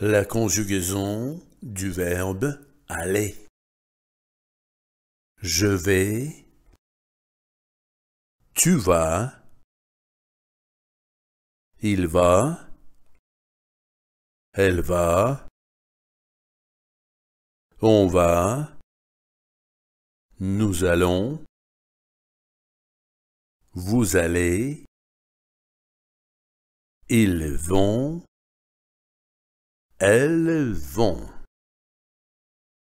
La conjugaison du verbe aller. Je vais. Tu vas. Il va. Elle va. On va. Nous allons. Vous allez. Ils vont elles vont.